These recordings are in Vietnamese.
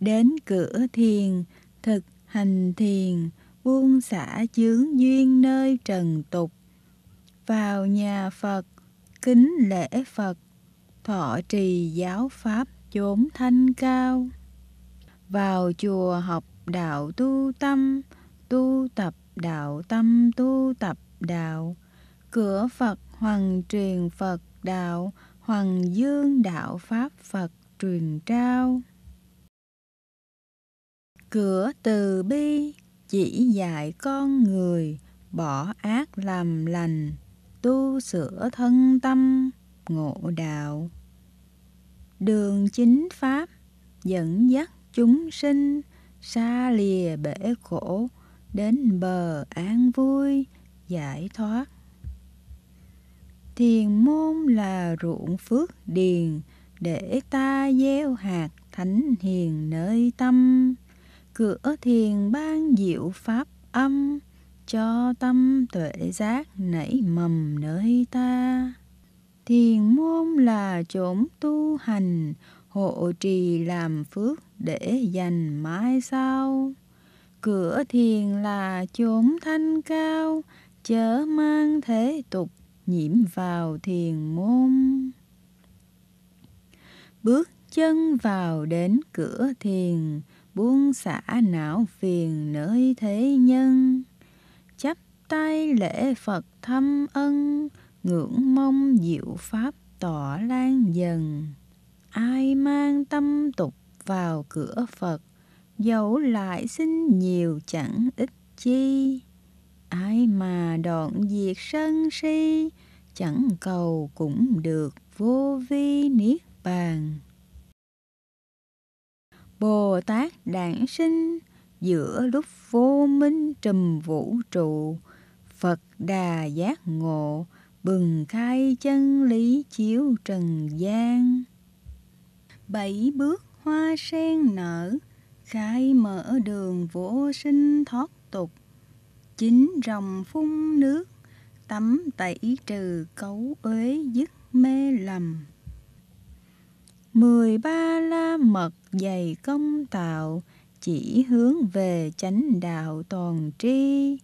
đến cửa thiền thực hành thiền buông xả chướng duyên nơi trần tục vào nhà phật kính lễ phật thọ trì giáo pháp chốn thanh cao vào chùa học đạo tu tâm tu tập đạo tâm tu tập đạo cửa phật hoàng truyền phật đạo hoàng dương đạo pháp phật truyền trao Cửa từ bi chỉ dạy con người bỏ ác làm lành, tu sửa thân tâm, ngộ đạo. Đường chính pháp dẫn dắt chúng sinh xa lìa bể khổ đến bờ an vui giải thoát thiền môn là ruộng phước điền để ta gieo hạt thánh hiền nơi tâm cửa thiền ban diệu pháp âm cho tâm tuệ giác nảy mầm nơi ta thiền môn là chốn tu hành hộ trì làm phước để dành mai sau cửa thiền là chốn thanh cao chớ mang thế tục nhiễm vào thiền môn bước chân vào đến cửa thiền buông xả não phiền nơi thế nhân chắp tay lễ phật thâm ân ngưỡng mong diệu pháp tỏ lan dần ai mang tâm tục vào cửa phật dẫu lại xin nhiều chẳng ích chi ai mà đoạn diệt sân si chẳng cầu cũng được vô vi niết bàn Bồ Tát đản sinh giữa lúc vô minh trùm vũ trụ, Phật đà giác ngộ, bừng khai chân lý chiếu trần gian. Bảy bước hoa sen nở, khai mở đường vô sinh thoát tục, chín rồng phun nước, tắm tẩy trừ cấu uế dứt mê lầm mười ba la mật dày công tạo chỉ hướng về chánh đạo toàn tri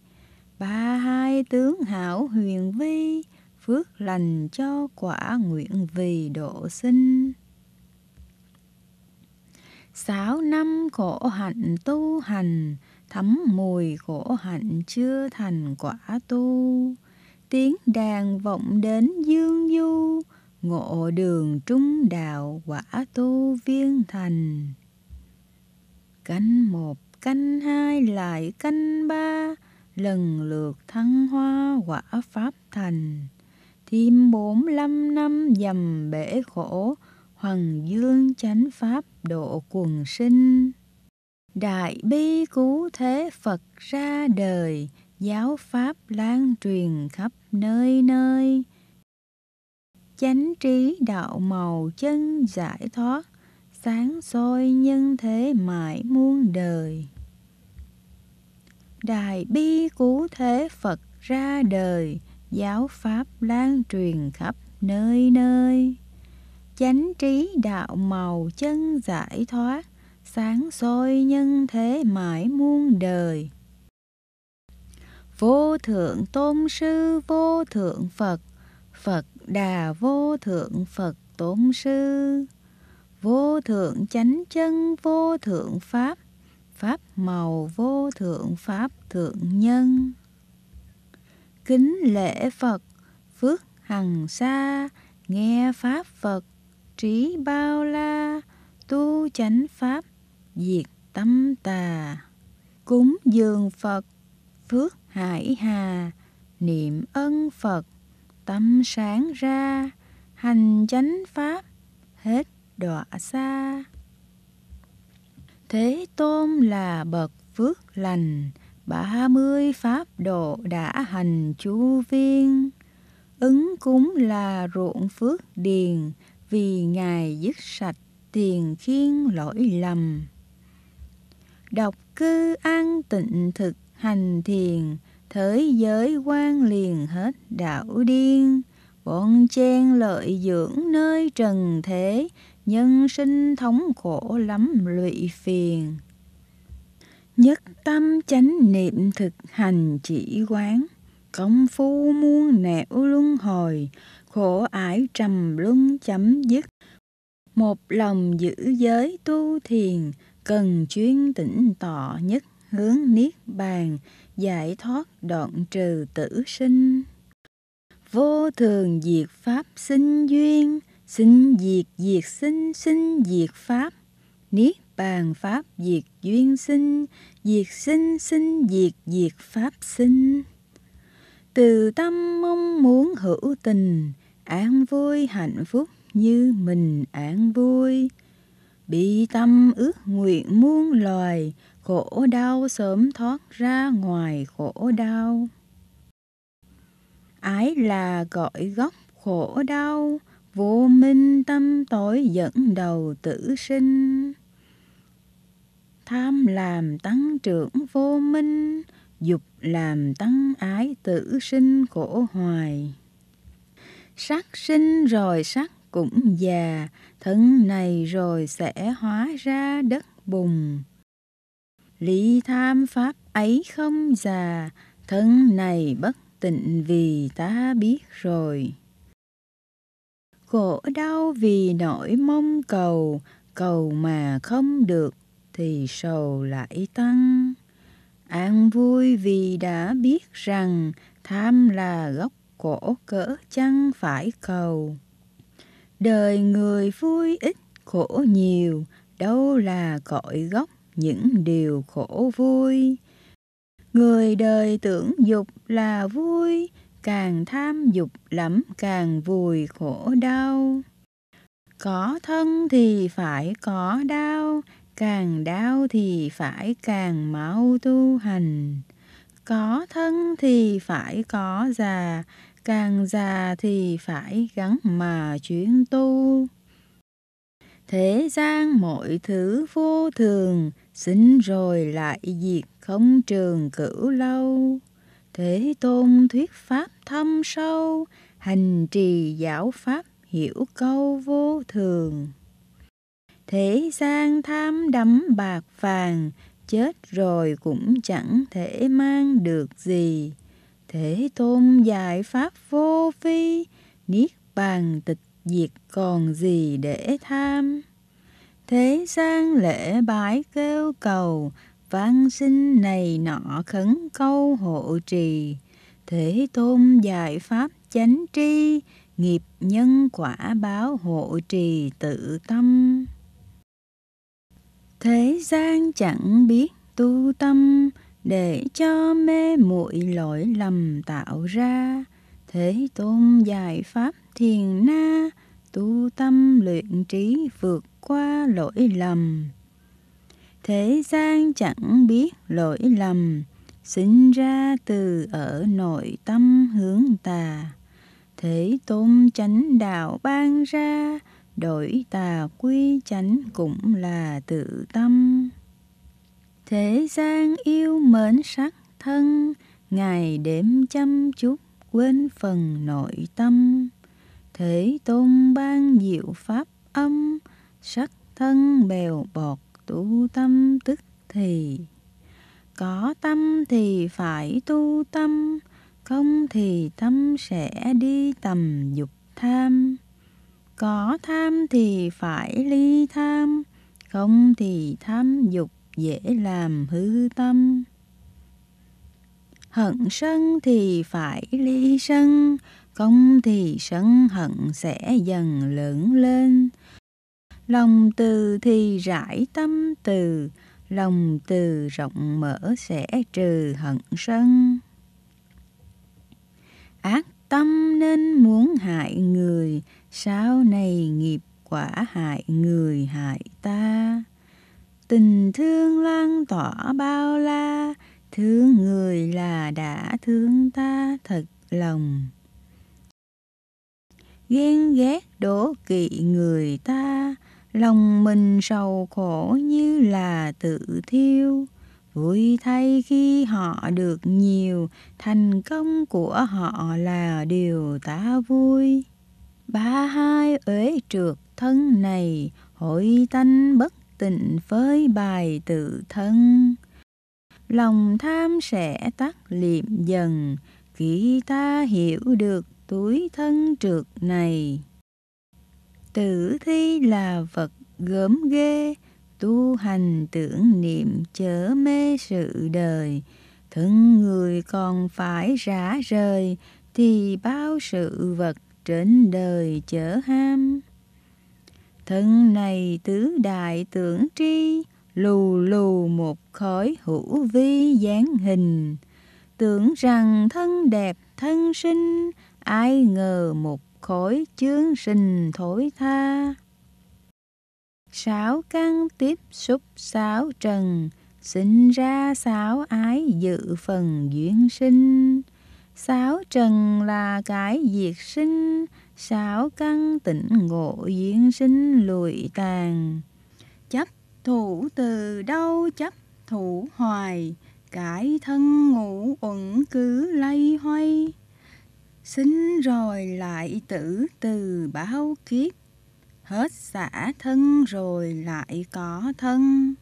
ba hai tướng hảo huyền vi phước lành cho quả nguyện vì độ sinh sáu năm khổ hạnh tu hành thấm mùi khổ hạnh chưa thành quả tu tiếng đàn vọng đến dương du ngộ đường trung đạo quả tu viên thành canh một canh hai lại canh ba lần lượt thăng hoa quả pháp thành thêm bốn lăm năm dầm bể khổ hoàng dương chánh pháp độ quần sinh đại bi cứu thế phật ra đời giáo pháp lan truyền khắp nơi nơi chánh trí đạo màu chân giải thoát sáng soi nhân thế mãi muôn đời đại bi cứu thế phật ra đời giáo pháp lan truyền khắp nơi nơi chánh trí đạo màu chân giải thoát sáng soi nhân thế mãi muôn đời vô thượng tôn sư vô thượng phật phật Đà vô thượng Phật Tôn Sư Vô thượng chánh chân vô thượng Pháp Pháp màu vô thượng Pháp thượng nhân Kính lễ Phật Phước hằng xa Nghe Pháp Phật Trí bao la Tu chánh Pháp Diệt tâm tà Cúng dường Phật Phước hải hà Niệm ân Phật tâm sáng ra hành chánh pháp hết đọa xa thế tôn là bậc phước lành ba mươi pháp độ đã hành chu viên ứng cúng là ruộng phước điền vì ngài dứt sạch tiền khiên lỗi lầm độc cư an tịnh thực hành thiền Thế giới quan liền hết đảo điên, Bọn chen lợi dưỡng nơi trần thế, Nhân sinh thống khổ lắm lụy phiền. Nhất tâm chánh niệm thực hành chỉ quán, Công phu muôn nẻo luân hồi, Khổ ải trầm luân chấm dứt. Một lòng giữ giới tu thiền, Cần chuyên tĩnh tọ nhất hướng niết bàn giải thoát đoạn trừ tử sinh vô thường diệt pháp sinh duyên sinh diệt diệt sinh sinh diệt pháp niết bàn pháp diệt duyên sinh diệt sinh sinh diệt diệt pháp sinh từ tâm mong muốn hữu tình an vui hạnh phúc như mình an vui bị tâm ước nguyện muôn loài khổ đau sớm thoát ra ngoài khổ đau ái là gọi gốc khổ đau vô minh tâm tối dẫn đầu tử sinh tham làm tăng trưởng vô minh dục làm tăng ái tử sinh khổ hoài sát sinh rồi sát cũng già, thân này rồi sẽ hóa ra đất bùn. Lý tham pháp ấy không già, thân này bất tịnh vì ta biết rồi. Khổ đau vì nỗi mong cầu, cầu mà không được thì sầu lại tăng. An vui vì đã biết rằng tham là gốc cổ cỡ chăng phải cầu đời người vui ít khổ nhiều đâu là cội gốc những điều khổ vui người đời tưởng dục là vui càng tham dục lắm càng vùi khổ đau có thân thì phải có đau càng đau thì phải càng mau tu hành có thân thì phải có già càng già thì phải gắng mà chuyên tu. Thế gian mọi thứ vô thường, sinh rồi lại diệt không trường cửu lâu. Thế tôn thuyết pháp thâm sâu, hành trì giáo pháp hiểu câu vô thường. Thế gian tham đắm bạc vàng, chết rồi cũng chẳng thể mang được gì Thể tôn giải pháp vô vi, niết bàn tịch diệt còn gì để tham. Thế gian lễ bái kêu cầu, văn sinh này nọ khấn câu hộ trì. Thế tôn giải pháp chánh tri, nghiệp nhân quả báo hộ trì tự tâm. Thế gian chẳng biết tu tâm, để cho mê muội lỗi lầm tạo ra thế tôn giải pháp thiền na tu tâm luyện trí vượt qua lỗi lầm thế gian chẳng biết lỗi lầm sinh ra từ ở nội tâm hướng tà thế tôn chánh đạo ban ra đổi tà quy chánh cũng là tự tâm Thế gian yêu mến sắc thân, ngày đêm chăm chút quên phần nội tâm. Thế tôn ban diệu pháp âm, sắc thân bèo bọt tu tâm tức thì. Có tâm thì phải tu tâm, không thì tâm sẽ đi tầm dục tham. Có tham thì phải ly tham, không thì tham dục dễ làm hư tâm hận sân thì phải ly sân công thì sân hận sẽ dần lớn lên lòng từ thì rải tâm từ lòng từ rộng mở sẽ trừ hận sân ác tâm nên muốn hại người sau này nghiệp quả hại người hại ta tình thương lan tỏa bao la thương người là đã thương ta thật lòng ghen ghét đố kỵ người ta lòng mình sầu khổ như là tự thiêu vui thay khi họ được nhiều thành công của họ là điều ta vui ba hai uế trượt thân này hội tanh bất tịnh với bài tự thân lòng tham sẽ tắt liệm dần khi ta hiểu được túi thân trượt này tử thi là vật gớm ghê tu hành tưởng niệm chớ mê sự đời thân người còn phải rã rời thì bao sự vật trên đời chớ ham Thân này tứ đại tưởng tri, lù lù một khối hữu vi dáng hình. Tưởng rằng thân đẹp thân sinh, ai ngờ một khối chướng sinh thối tha. Sáu căn tiếp xúc sáu trần, sinh ra sáu ái dự phần duyên sinh. Sáu trần là cái diệt sinh, sáu căn tỉnh ngộ diễn sinh lụi tàn chấp thủ từ đâu chấp thủ hoài cải thân ngũ uẩn cứ lay hoay sinh rồi lại tử từ báo kiếp hết xả thân rồi lại có thân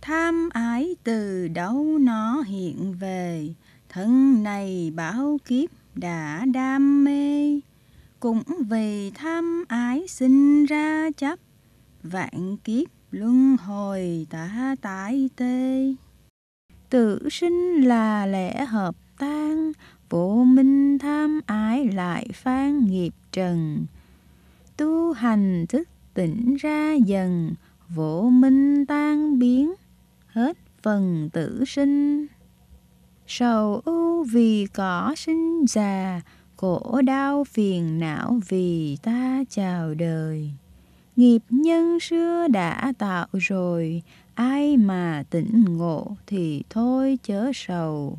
tham ái từ đâu nó hiện về thân này bảo kiếp đã đam mê cũng vì tham ái sinh ra chấp vạn kiếp luân hồi tả tái tê tử sinh là lẽ hợp tan vô minh tham ái lại phán nghiệp trần tu hành thức tỉnh ra dần vô minh tan biến hết phần tử sinh sầu ưu vì cỏ sinh già cổ đau phiền não vì ta chào đời nghiệp nhân xưa đã tạo rồi ai mà tỉnh ngộ thì thôi chớ sầu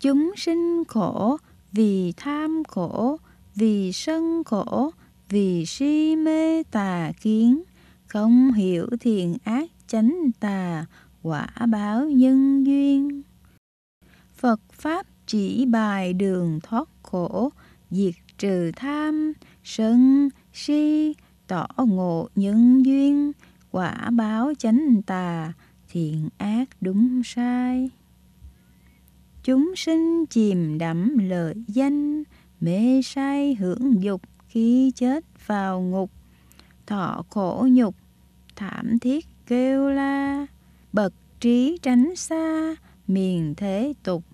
chúng sinh khổ vì tham khổ vì sân khổ vì si mê tà kiến không hiểu thiện ác chánh tà quả báo nhân duyên phật pháp chỉ bài đường thoát khổ, diệt trừ tham, sân, si, tỏ ngộ nhân duyên, quả báo chánh tà, thiện ác đúng sai. Chúng sinh chìm đắm lợi danh, mê say hưởng dục khi chết vào ngục, thọ khổ nhục, thảm thiết kêu la, bậc trí tránh xa, miền thế tục,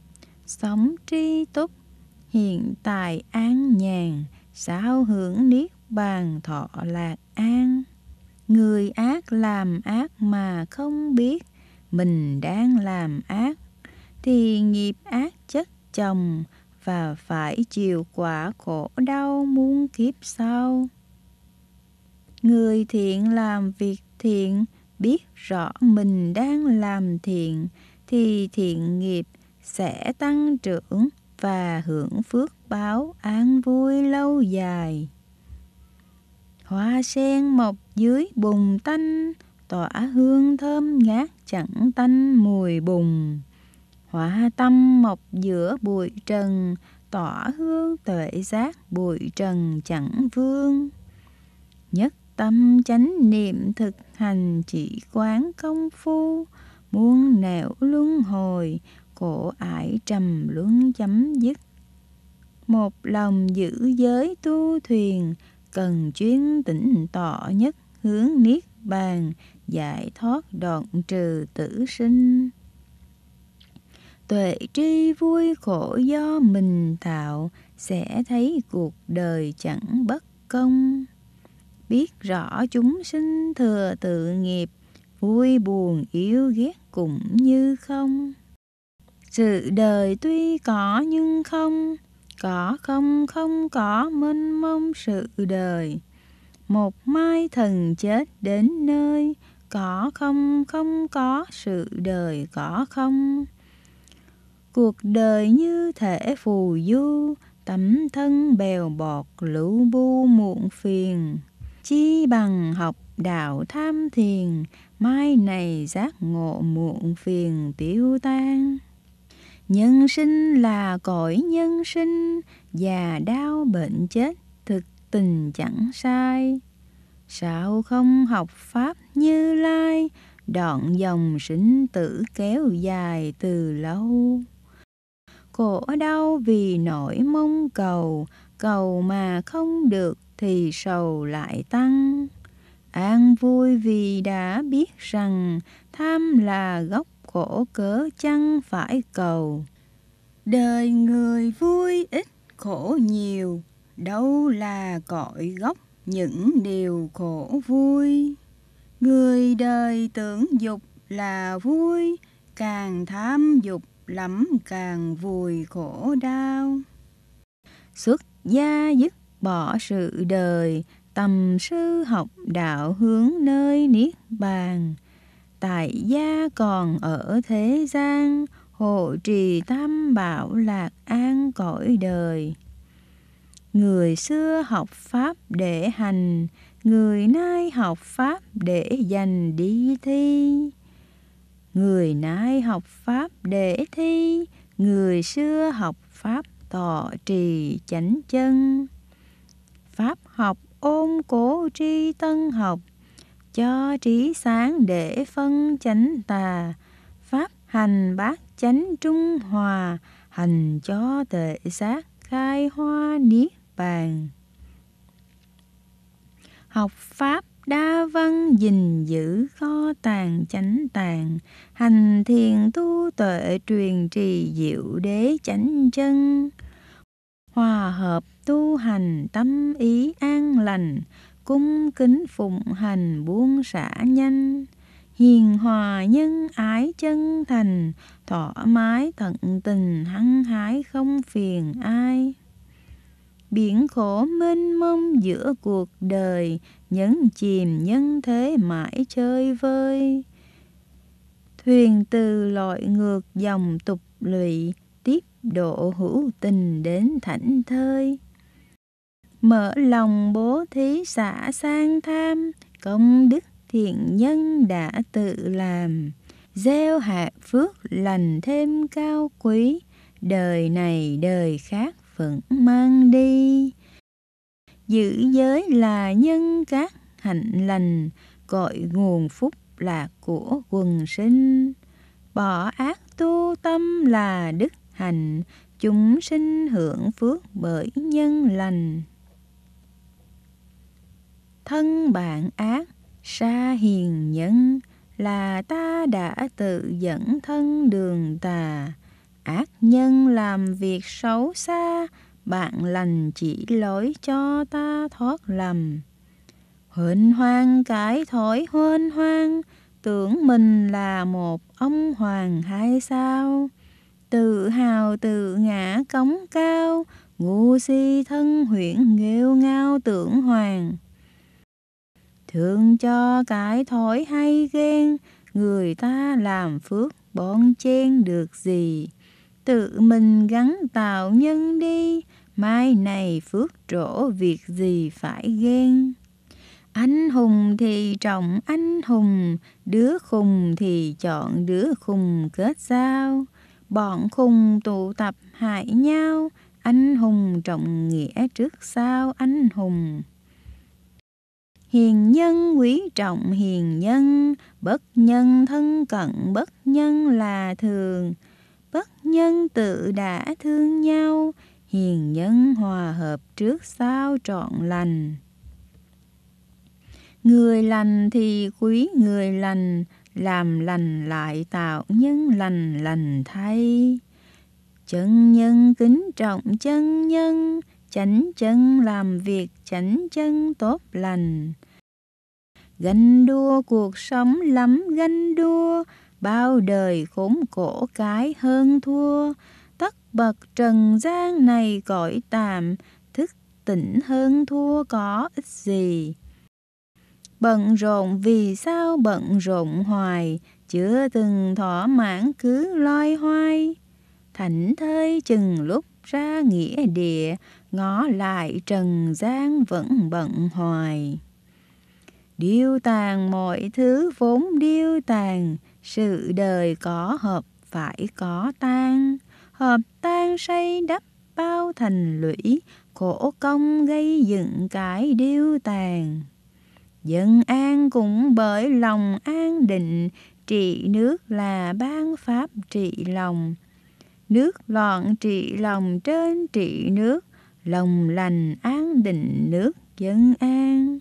sống tri túc hiện tại an nhàn sao hưởng niết bàn thọ lạc an người ác làm ác mà không biết mình đang làm ác thì nghiệp ác chất chồng và phải chịu quả khổ đau muôn kiếp sau người thiện làm việc thiện biết rõ mình đang làm thiện thì thiện nghiệp sẽ tăng trưởng và hưởng phước báo an vui lâu dài. Hoa sen mọc dưới bùn tanh, tỏa hương thơm ngát chẳng tanh mùi bùn. Hoa tâm mọc giữa bụi trần, tỏa hương tuệ giác bụi trần chẳng vương. Nhất tâm chánh niệm thực hành chỉ quán công phu, muôn nẻo luân hồi, khổ ải trầm luân chấm dứt một lòng giữ giới tu thuyền cần chuyên tỉnh tỏ nhất hướng niết bàn giải thoát đoạn trừ tử sinh tuệ tri vui khổ do mình tạo sẽ thấy cuộc đời chẳng bất công biết rõ chúng sinh thừa tự nghiệp vui buồn yêu ghét cũng như không sự đời tuy có nhưng không có không không có mênh mông sự đời một mai thần chết đến nơi có không không có sự đời có không cuộc đời như thể phù du tấm thân bèo bọt lũ bu muộn phiền chi bằng học đạo tham thiền mai này giác ngộ muộn phiền tiêu tan Nhân sinh là cõi nhân sinh, già đau bệnh chết, thực tình chẳng sai. Sao không học Pháp như lai, đoạn dòng sinh tử kéo dài từ lâu. Khổ đau vì nỗi mong cầu, cầu mà không được thì sầu lại tăng. An vui vì đã biết rằng tham là gốc khổ cớ chăng phải cầu đời người vui ít khổ nhiều đâu là cội gốc những điều khổ vui người đời tưởng dục là vui càng tham dục lắm càng vùi khổ đau xuất gia dứt bỏ sự đời tầm sư học đạo hướng nơi niết bàn tại gia còn ở thế gian hộ trì tam bảo lạc an cõi đời người xưa học pháp để hành người nay học pháp để dành đi thi người nay học pháp để thi người xưa học pháp tọ trì chánh chân pháp học ôn cố tri tân học cho trí sáng để phân chánh tà pháp hành bát chánh trung hòa hành cho tệ giác khai hoa niết bàn học pháp đa văn gìn giữ kho tàng chánh tàng hành thiền tu tuệ truyền trì diệu đế chánh chân hòa hợp tu hành tâm ý an lành cung kính phụng hành buông xả nhân hiền hòa nhân ái chân thành thoải mái tận tình hăng hái không phiền ai biển khổ mênh mông giữa cuộc đời nhấn chìm nhân thế mãi chơi vơi thuyền từ lội ngược dòng tục lụy tiếp độ hữu tình đến thảnh thơi mở lòng bố thí xả sang tham công đức thiện nhân đã tự làm gieo hạt phước lành thêm cao quý đời này đời khác vẫn mang đi giữ giới là nhân các hạnh lành cội nguồn phúc là của quần sinh bỏ ác tu tâm là đức hạnh chúng sinh hưởng phước bởi nhân lành thân bạn ác xa hiền nhân là ta đã tự dẫn thân đường tà ác nhân làm việc xấu xa bạn lành chỉ lỗi cho ta thoát lầm huỳnh hoang cái thổi huênh hoang tưởng mình là một ông hoàng hay sao tự hào tự ngã cống cao ngu si thân huyễn nghêu ngao tưởng hoàng Thương cho cái thói hay ghen, người ta làm phước bọn chen được gì. Tự mình gắn tạo nhân đi, mai này phước trổ việc gì phải ghen. Anh hùng thì trọng anh hùng, đứa khùng thì chọn đứa khùng kết giao. Bọn khùng tụ tập hại nhau, anh hùng trọng nghĩa trước sau anh hùng. Hiền nhân quý trọng hiền nhân, bất nhân thân cận bất nhân là thường. Bất nhân tự đã thương nhau, hiền nhân hòa hợp trước sau trọn lành. Người lành thì quý người lành, làm lành lại tạo nhân lành lành thay. Chân nhân kính trọng chân nhân, chánh chân làm việc chánh chân tốt lành ganh đua cuộc sống lắm ganh đua bao đời khốn khổ cái hơn thua tất bật trần gian này cõi tạm thức tỉnh hơn thua có ích gì bận rộn vì sao bận rộn hoài chưa từng thỏa mãn cứ loay hoay thảnh thơi chừng lúc ra nghĩa địa ngó lại trần gian vẫn bận hoài điêu tàn mọi thứ vốn điêu tàn sự đời có hợp phải có tan hợp tan xây đắp bao thành lũy khổ công gây dựng cái điêu tàn dân an cũng bởi lòng an định trị nước là ban pháp trị lòng nước loạn trị lòng trên trị nước lòng lành an định nước dân an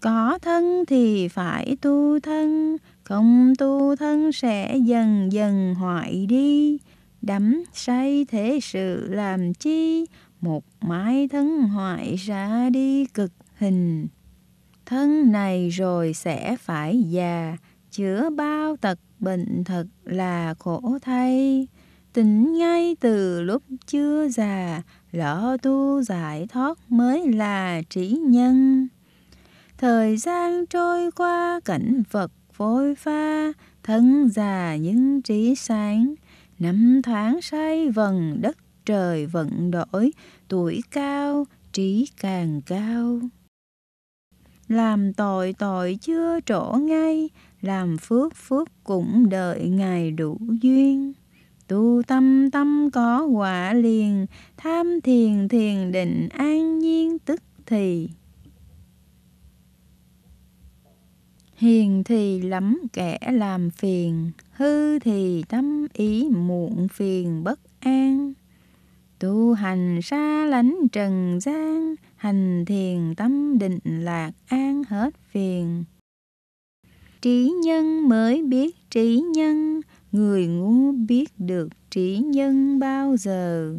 có thân thì phải tu thân không tu thân sẽ dần dần hoại đi đắm say thế sự làm chi một mái thân hoại ra đi cực hình thân này rồi sẽ phải già chữa bao tật bệnh thật là khổ thay tỉnh ngay từ lúc chưa già Rõ tu giải thoát mới là trí nhân. Thời gian trôi qua cảnh vật vội pha, thân già những trí sáng. Năm tháng say vần đất trời vận đổi, tuổi cao, trí càng cao. Làm tội tội chưa trổ ngay, làm phước phước cũng đợi ngày đủ duyên tu tâm tâm có quả liền tham thiền thiền định an nhiên tức thì hiền thì lắm kẻ làm phiền hư thì tâm ý muộn phiền bất an tu hành xa lánh trần gian hành thiền tâm định lạc an hết phiền trí nhân mới biết trí nhân người ngu biết được trí nhân bao giờ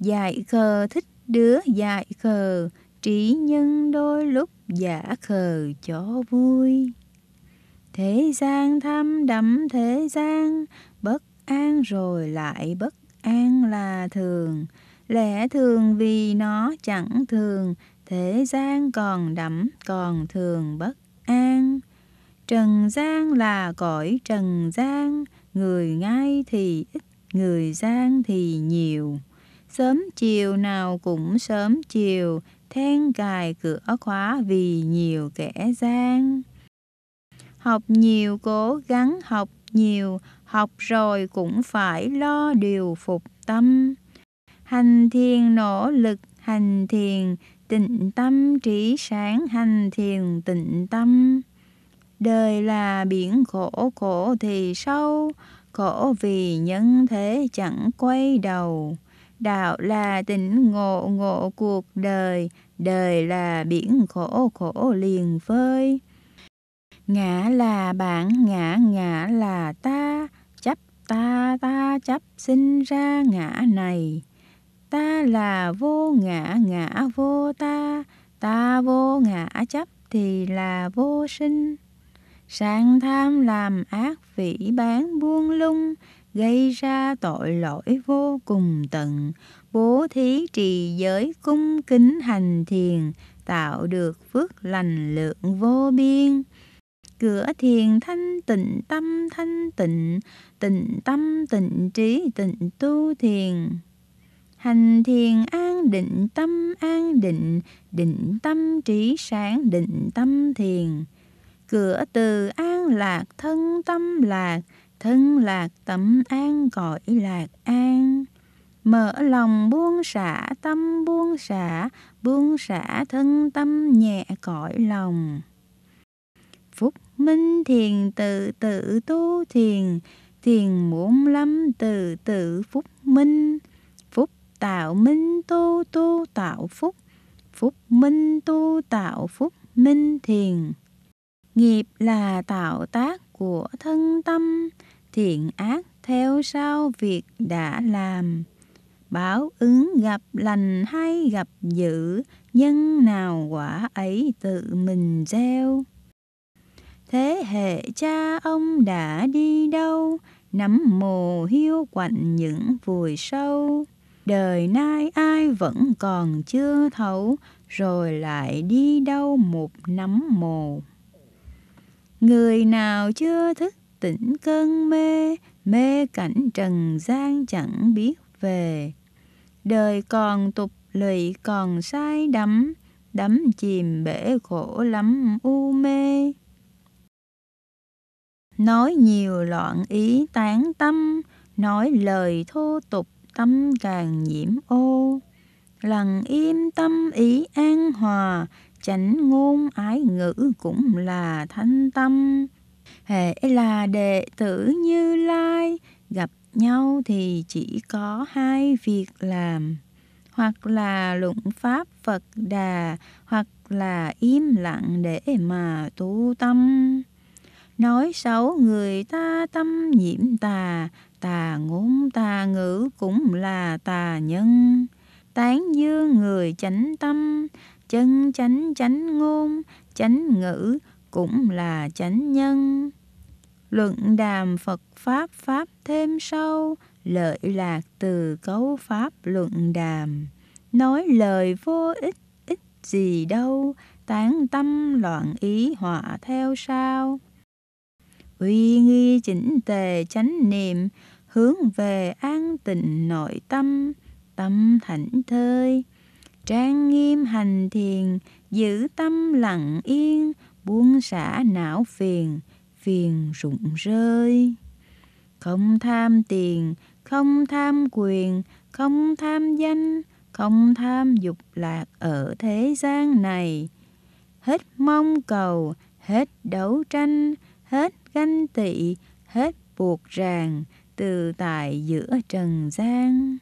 dại khờ thích đứa dại khờ trí nhân đôi lúc giả khờ cho vui thế gian thăm đắm thế gian bất an rồi lại bất an là thường lẽ thường vì nó chẳng thường thế gian còn đắm còn thường bất an trần gian là cõi trần gian người ngay thì ít, người gian thì nhiều. Sớm chiều nào cũng sớm chiều, then cài cửa khóa vì nhiều kẻ gian. Học nhiều cố gắng học nhiều, học rồi cũng phải lo điều phục tâm. Hành thiền nỗ lực, hành thiền, tịnh tâm trí sáng, hành thiền tịnh tâm. Đời là biển khổ khổ thì sâu, khổ vì nhân thế chẳng quay đầu. Đạo là tỉnh ngộ ngộ cuộc đời, đời là biển khổ khổ liền phơi. Ngã là bản, ngã ngã là ta, chấp ta ta chấp sinh ra ngã này. Ta là vô ngã, ngã vô ta, ta vô ngã chấp thì là vô sinh sang tham làm ác vĩ bán buông lung gây ra tội lỗi vô cùng tận bố thí trì giới cung kính hành thiền tạo được phước lành lượng vô biên cửa thiền thanh tịnh tâm thanh tịnh tịnh tâm tịnh trí tịnh tu thiền hành thiền an định tâm an định định tâm trí sáng định tâm thiền cửa từ an lạc thân tâm lạc thân lạc tâm an cõi lạc an mở lòng buông xả tâm buông xả buông xả thân tâm nhẹ cõi lòng phúc minh thiền tự tự tu thiền thiền muốn lắm tự tự phúc minh phúc tạo minh tu tu tạo phúc phúc minh tu tạo phúc minh thiền Nghiệp là tạo tác của thân tâm, thiện ác theo sau việc đã làm. Báo ứng gặp lành hay gặp dữ, nhân nào quả ấy tự mình gieo. Thế hệ cha ông đã đi đâu, nắm mồ hiu quạnh những vùi sâu. Đời nay ai vẫn còn chưa thấu, rồi lại đi đâu một nắm mồ. Người nào chưa thức tỉnh cơn mê, mê cảnh trần gian chẳng biết về. Đời còn tục lụy còn sai đắm, đắm chìm bể khổ lắm u mê. Nói nhiều loạn ý tán tâm, nói lời thô tục tâm càng nhiễm ô. Lặng im tâm ý an hòa, chánh ngôn ái ngữ cũng là thanh tâm hệ là đệ tử như lai gặp nhau thì chỉ có hai việc làm hoặc là luận pháp phật đà hoặc là im lặng để mà tu tâm nói xấu người ta tâm nhiễm tà tà ngôn tà ngữ cũng là tà nhân tán dương người chánh tâm chân chánh chánh ngôn, chánh ngữ cũng là chánh nhân. Luận đàm Phật Pháp Pháp thêm sâu, lợi lạc từ cấu Pháp luận đàm. Nói lời vô ích, ích gì đâu, tán tâm loạn ý họa theo sao. Uy nghi chỉnh tề chánh niệm, hướng về an tịnh nội tâm, tâm thảnh thơi, trang nghiêm hành thiền giữ tâm lặng yên buông xả não phiền phiền rụng rơi không tham tiền không tham quyền không tham danh không tham dục lạc ở thế gian này hết mong cầu hết đấu tranh hết ganh tị hết buộc ràng từ tại giữa trần gian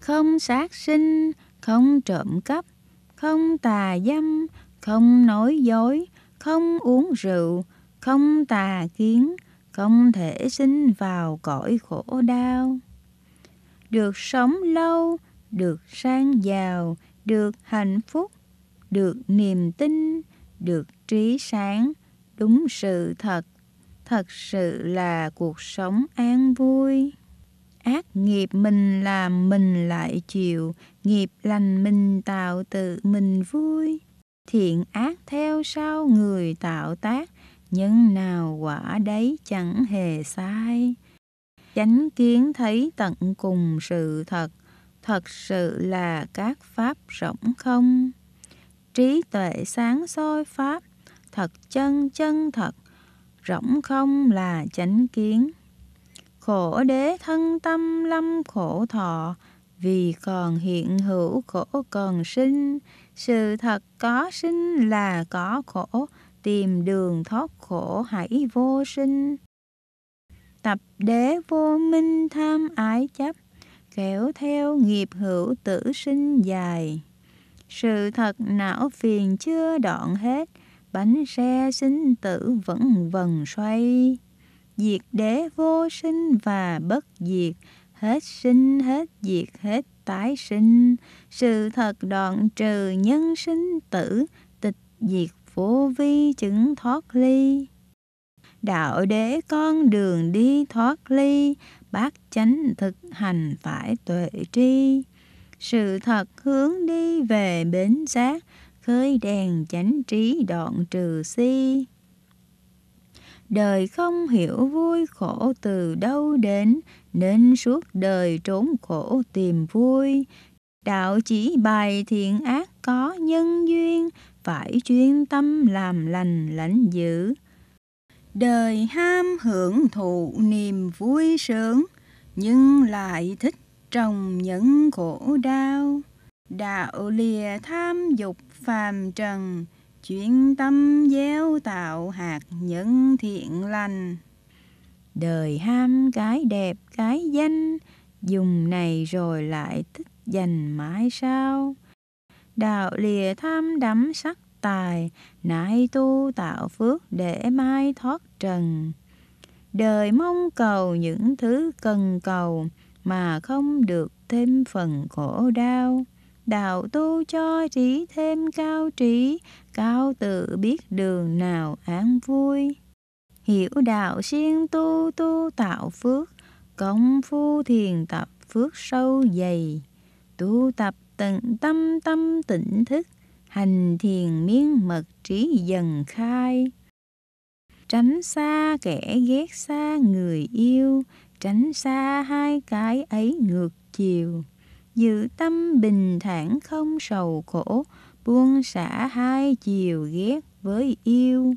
không sát sinh không trộm cắp, không tà dâm, không nói dối, không uống rượu, không tà kiến, không thể sinh vào cõi khổ đau. Được sống lâu, được sang giàu, được hạnh phúc, được niềm tin, được trí sáng, đúng sự thật, thật sự là cuộc sống an vui ác nghiệp mình làm mình lại chịu nghiệp lành mình tạo tự mình vui thiện ác theo sau người tạo tác nhân nào quả đấy chẳng hề sai chánh kiến thấy tận cùng sự thật thật sự là các pháp rỗng không trí tuệ sáng soi pháp thật chân chân thật rỗng không là chánh kiến khổ đế thân tâm lâm khổ thọ vì còn hiện hữu khổ còn sinh sự thật có sinh là có khổ tìm đường thoát khổ hãy vô sinh tập đế vô minh tham ái chấp kéo theo nghiệp hữu tử sinh dài sự thật não phiền chưa đoạn hết bánh xe sinh tử vẫn vần xoay diệt đế vô sinh và bất diệt, hết sinh hết diệt hết tái sinh, sự thật đoạn trừ nhân sinh tử, tịch diệt vô vi chứng thoát ly. Đạo đế con đường đi thoát ly, bác chánh thực hành phải tuệ tri. Sự thật hướng đi về bến giác, khơi đèn chánh trí đoạn trừ si đời không hiểu vui khổ từ đâu đến nên suốt đời trốn khổ tìm vui đạo chỉ bài thiện ác có nhân duyên phải chuyên tâm làm lành lãnh dữ đời ham hưởng thụ niềm vui sướng nhưng lại thích trồng những khổ đau đạo lìa tham dục phàm trần chuyên tâm gieo tạo hạt những thiện lành đời ham cái đẹp cái danh dùng này rồi lại thích dành mãi sao đạo lìa tham đắm sắc tài nãi tu tạo phước để mai thoát trần đời mong cầu những thứ cần cầu mà không được thêm phần khổ đau đạo tu cho trí thêm cao trí Cao tự biết đường nào an vui. Hiểu đạo siêng tu tu tạo phước, công phu thiền tập phước sâu dày. Tu tập tận tâm tâm tỉnh thức, hành thiền miên mật trí dần khai. Tránh xa kẻ ghét xa người yêu, tránh xa hai cái ấy ngược chiều. Giữ tâm bình thản không sầu khổ, buông xả hai chiều ghét với yêu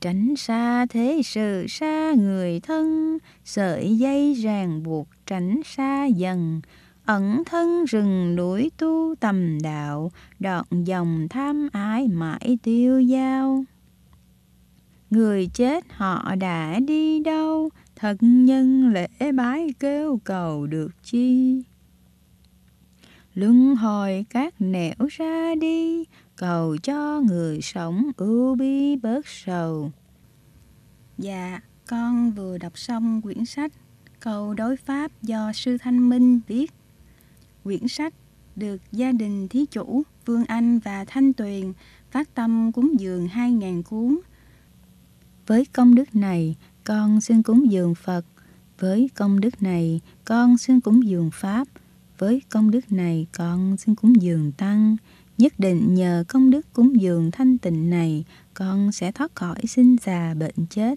tránh xa thế sự xa người thân sợi dây ràng buộc tránh xa dần ẩn thân rừng núi tu tầm đạo đoạn dòng tham ái mãi tiêu dao người chết họ đã đi đâu thật nhân lễ bái kêu cầu được chi Luân hồi các nẻo ra đi, cầu cho người sống ưu bi bớt sầu. Dạ, con vừa đọc xong quyển sách Cầu đối pháp do sư Thanh Minh viết. Quyển sách được gia đình thí chủ Vương Anh và Thanh Tuyền phát tâm cúng dường hai ngàn cuốn. Với công đức này, con xin cúng dường Phật. Với công đức này, con xin cúng dường Pháp với công đức này con xin cúng dường tăng nhất định nhờ công đức cúng dường thanh tịnh này con sẽ thoát khỏi sinh già bệnh chết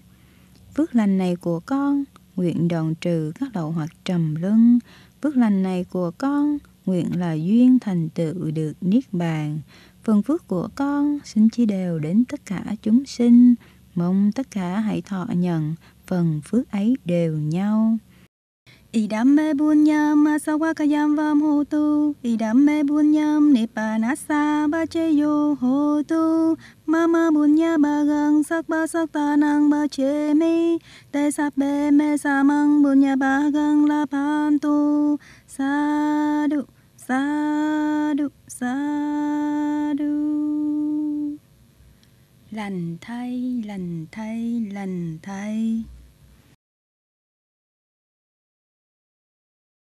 phước lành này của con nguyện đoạn trừ các lậu hoặc trầm luân phước lành này của con nguyện là duyên thành tựu được niết bàn phần phước của con xin chia đều đến tất cả chúng sinh mong tất cả hãy thọ nhận phần phước ấy đều nhau À, sao Idamme bunyam asawakayam vam hotu, Idamme bunyam nipanasa bacheyo hotu, Mama bunya bagang sakba saktanang bachemi, Te sabbe me samang bunya bagang lapantu, Sadu, sadu, sadu. lành thay, lành thay, lành thay.